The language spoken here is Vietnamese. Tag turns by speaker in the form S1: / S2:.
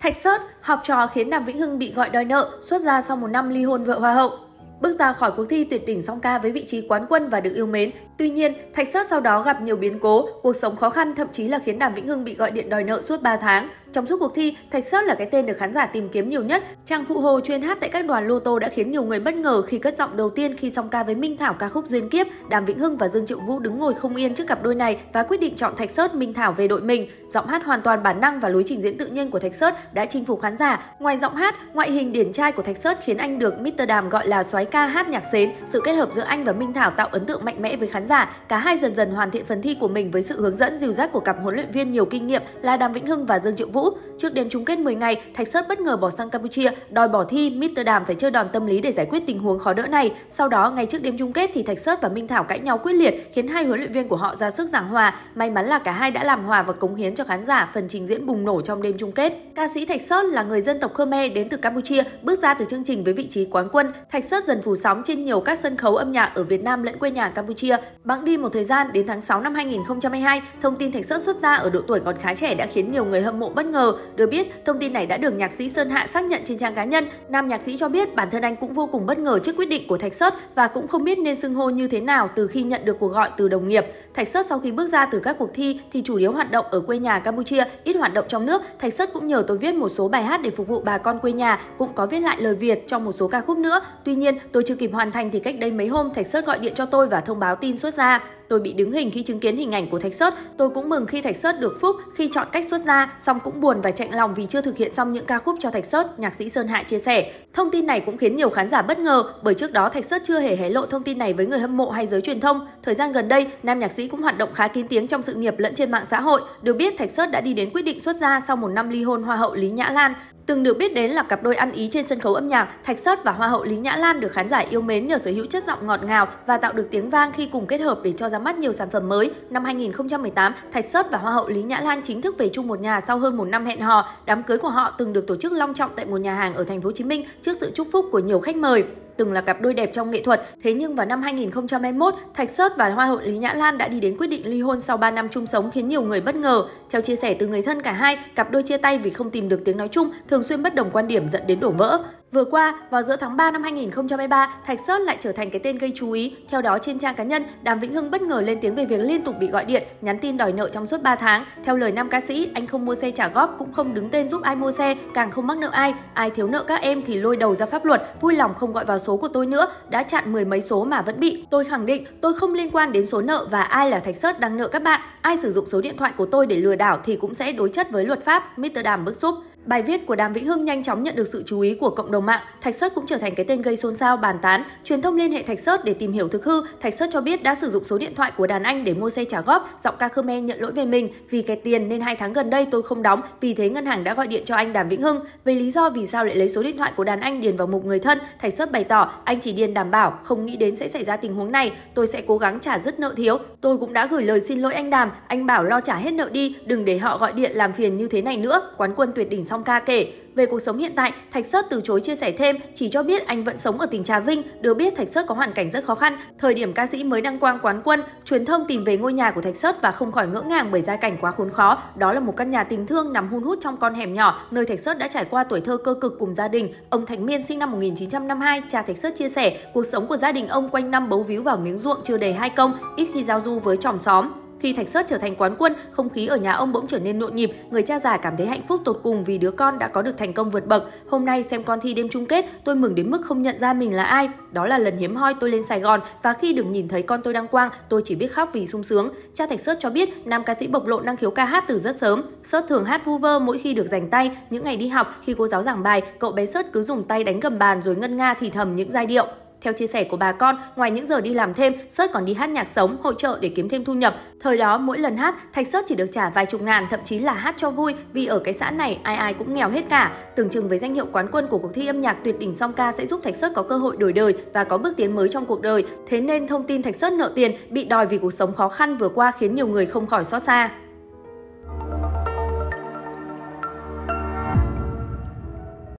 S1: Thạch Sớt, học trò khiến Đàm Vĩnh Hưng bị gọi đòi nợ, xuất ra sau một năm ly hôn vợ Hoa hậu. Bước ra khỏi cuộc thi tuyệt đỉnh song ca với vị trí quán quân và được yêu mến, Tuy nhiên, Thạch Sớt sau đó gặp nhiều biến cố, cuộc sống khó khăn thậm chí là khiến Đàm Vĩnh Hưng bị gọi điện đòi nợ suốt 3 tháng. Trong suốt cuộc thi, Thạch Sớt là cái tên được khán giả tìm kiếm nhiều nhất. Chàng phụ hồ chuyên hát tại các đoàn lô tô đã khiến nhiều người bất ngờ khi cất giọng đầu tiên khi song ca với Minh Thảo ca khúc Duyên Kiếp. Đàm Vĩnh Hưng và Dương Triệu Vũ đứng ngồi không yên trước cặp đôi này và quyết định chọn Thạch Sớt Minh Thảo về đội mình. Giọng hát hoàn toàn bản năng và lối trình diễn tự nhiên của Thạch Sớt đã chinh phục khán giả. Ngoài giọng hát, ngoại hình điển trai của Thạch Sớt khiến anh được Mr. Đàm gọi là soái ca hát nhạc sến Sự kết hợp giữa anh và Minh Thảo tạo ấn tượng mạnh mẽ với khán giả giả, cả hai dần dần hoàn thiện phần thi của mình với sự hướng dẫn dìu dắt của cặp huấn luyện viên nhiều kinh nghiệm là Đàm Vĩnh Hưng và Dương Triệu Vũ. Trước đêm chung kết 10 ngày, Thạch Sớt bất ngờ bỏ sang Campuchia, đòi bỏ thi, Mr. Đàm phải chơi đòn tâm lý để giải quyết tình huống khó đỡ này. Sau đó, ngay trước đêm chung kết thì Thạch Sớt và Minh Thảo cãi nhau quyết liệt khiến hai huấn luyện viên của họ ra sức giảng hòa. May mắn là cả hai đã làm hòa và cống hiến cho khán giả phần trình diễn bùng nổ trong đêm chung kết. Ca sĩ Thạch Sớt là người dân tộc Khmer đến từ Campuchia, bước ra từ chương trình với vị trí quán quân. Thạch Sớt dần phủ sóng trên nhiều các sân khấu âm nhạc ở Việt Nam lẫn quê nhà Campuchia. Bẵng đi một thời gian, đến tháng 6 năm 2022, thông tin Thạch Sớt xuất ra ở độ tuổi còn khá trẻ đã khiến nhiều người hâm mộ bất ngờ. Được biết, thông tin này đã được nhạc sĩ Sơn Hạ xác nhận trên trang cá nhân. Nam nhạc sĩ cho biết bản thân anh cũng vô cùng bất ngờ trước quyết định của Thạch Sớt và cũng không biết nên xưng hô như thế nào từ khi nhận được cuộc gọi từ đồng nghiệp. Thạch Sớt sau khi bước ra từ các cuộc thi thì chủ yếu hoạt động ở quê nhà Campuchia, ít hoạt động trong nước. Thạch Sớt cũng nhờ tôi viết một số bài hát để phục vụ bà con quê nhà, cũng có viết lại lời Việt trong một số ca khúc nữa. Tuy nhiên, tôi chưa kịp hoàn thành thì cách đây mấy hôm Thạch Sớt gọi điện cho tôi và thông báo tin xuất xuất ra. Tôi bị đứng hình khi chứng kiến hình ảnh của Thạch Sớt. Tôi cũng mừng khi Thạch Sớt được phúc khi chọn cách xuất ra, song cũng buồn và chạnh lòng vì chưa thực hiện xong những ca khúc cho Thạch Sớt, nhạc sĩ Sơn Hạ chia sẻ. Thông tin này cũng khiến nhiều khán giả bất ngờ bởi trước đó Thạch Sớt chưa hề hé lộ thông tin này với người hâm mộ hay giới truyền thông. Thời gian gần đây, nam nhạc sĩ cũng hoạt động khá kín tiếng trong sự nghiệp lẫn trên mạng xã hội. Được biết Thạch Sớt đã đi đến quyết định xuất ra sau một năm ly hôn Hoa hậu Lý Nhã Lan. Từng được biết đến là cặp đôi ăn ý trên sân khấu âm nhạc, Thạch Sất và Hoa hậu Lý Nhã Lan được khán giả yêu mến nhờ sở hữu chất giọng ngọt ngào và tạo được tiếng vang khi cùng kết hợp để cho ra mắt nhiều sản phẩm mới. Năm 2018, Thạch Sất và Hoa hậu Lý Nhã Lan chính thức về chung một nhà sau hơn một năm hẹn hò. Đám cưới của họ từng được tổ chức long trọng tại một nhà hàng ở thành phố Hồ Chí Minh trước sự chúc phúc của nhiều khách mời từng là cặp đôi đẹp trong nghệ thuật. Thế nhưng vào năm 2021, Thạch Sớt và Hoa hậu Lý Nhã Lan đã đi đến quyết định ly hôn sau 3 năm chung sống khiến nhiều người bất ngờ. Theo chia sẻ từ người thân cả hai, cặp đôi chia tay vì không tìm được tiếng nói chung, thường xuyên bất đồng quan điểm dẫn đến đổ vỡ. Vừa qua, vào giữa tháng 3 năm 2023, Thạch Sơn lại trở thành cái tên gây chú ý. Theo đó, trên trang cá nhân, Đàm Vĩnh Hưng bất ngờ lên tiếng về việc liên tục bị gọi điện, nhắn tin đòi nợ trong suốt 3 tháng. Theo lời nam ca sĩ, anh không mua xe trả góp, cũng không đứng tên giúp ai mua xe, càng không mắc nợ ai. Ai thiếu nợ các em thì lôi đầu ra pháp luật, vui lòng không gọi vào số của tôi nữa, đã chặn mười mấy số mà vẫn bị. Tôi khẳng định, tôi không liên quan đến số nợ và ai là Thạch Sơn đang nợ các bạn. Ai sử dụng số điện thoại của tôi để lừa đảo thì cũng sẽ đối chất với luật pháp, Mr. Đàm bức xúc. Bài viết của Đàm Vĩnh Hưng nhanh chóng nhận được sự chú ý của cộng đồng mạng, Thạch Sớt cũng trở thành cái tên gây xôn xao bàn tán. Truyền thông liên hệ Thạch Sớt để tìm hiểu thực hư, Thạch Sớt cho biết đã sử dụng số điện thoại của đàn anh để mua xe trả góp, giọng ca Khmer nhận lỗi về mình vì kẹt tiền nên hai tháng gần đây tôi không đóng, vì thế ngân hàng đã gọi điện cho anh Đàm Vĩnh Hưng. Về lý do vì sao lại lấy số điện thoại của đàn anh điền vào mục người thân, Thạch Sớt bày tỏ anh chỉ điền đảm bảo, không nghĩ đến sẽ xảy ra tình huống này, tôi sẽ cố gắng trả dứt nợ thiếu. Tôi cũng đã gửi lời xin lỗi anh Đàm, anh bảo lo trả hết nợ đi, đừng để họ gọi điện làm phiền như thế này nữa. Quán quân tuyệt đỉnh Song Ca kể. Về cuộc sống hiện tại, Thạch Sớt từ chối chia sẻ thêm, chỉ cho biết anh vẫn sống ở tỉnh Trà Vinh, được biết Thạch Sớt có hoàn cảnh rất khó khăn. Thời điểm ca sĩ mới đăng quang quán quân, truyền thông tìm về ngôi nhà của Thạch Sớt và không khỏi ngỡ ngàng bởi gia cảnh quá khốn khó. Đó là một căn nhà tình thương nằm hun hút trong con hẻm nhỏ, nơi Thạch Sớt đã trải qua tuổi thơ cơ cực cùng gia đình. Ông Thạch Miên sinh năm 1952, cha Thạch Sớt chia sẻ, cuộc sống của gia đình ông quanh năm bấu víu vào miếng ruộng chưa đầy hai công, ít khi giao du với chòm xóm. Khi Thạch Sớt trở thành quán quân, không khí ở nhà ông bỗng trở nên nhộn nhịp, người cha già cảm thấy hạnh phúc tột cùng vì đứa con đã có được thành công vượt bậc. Hôm nay xem con thi đêm chung kết, tôi mừng đến mức không nhận ra mình là ai. Đó là lần hiếm hoi tôi lên Sài Gòn và khi được nhìn thấy con tôi đăng quang, tôi chỉ biết khóc vì sung sướng. Cha Thạch Sớt cho biết nam ca sĩ bộc lộ năng khiếu ca hát từ rất sớm. Sớt thường hát vu vơ mỗi khi được dành tay. Những ngày đi học, khi cô giáo giảng bài, cậu bé Sớt cứ dùng tay đánh gầm bàn rồi ngân nga thì thầm những giai điệu. Theo chia sẻ của bà con, ngoài những giờ đi làm thêm, Sớt còn đi hát nhạc sống, hội trợ để kiếm thêm thu nhập. Thời đó mỗi lần hát, Thạch Sớt chỉ được trả vài chục ngàn, thậm chí là hát cho vui vì ở cái xã này ai ai cũng nghèo hết cả. Tưởng chừng với danh hiệu quán quân của cuộc thi âm nhạc tuyệt đỉnh song ca sẽ giúp Thạch Sớt có cơ hội đổi đời và có bước tiến mới trong cuộc đời. Thế nên thông tin Thạch Sớt nợ tiền bị đòi vì cuộc sống khó khăn vừa qua khiến nhiều người không khỏi xót xa.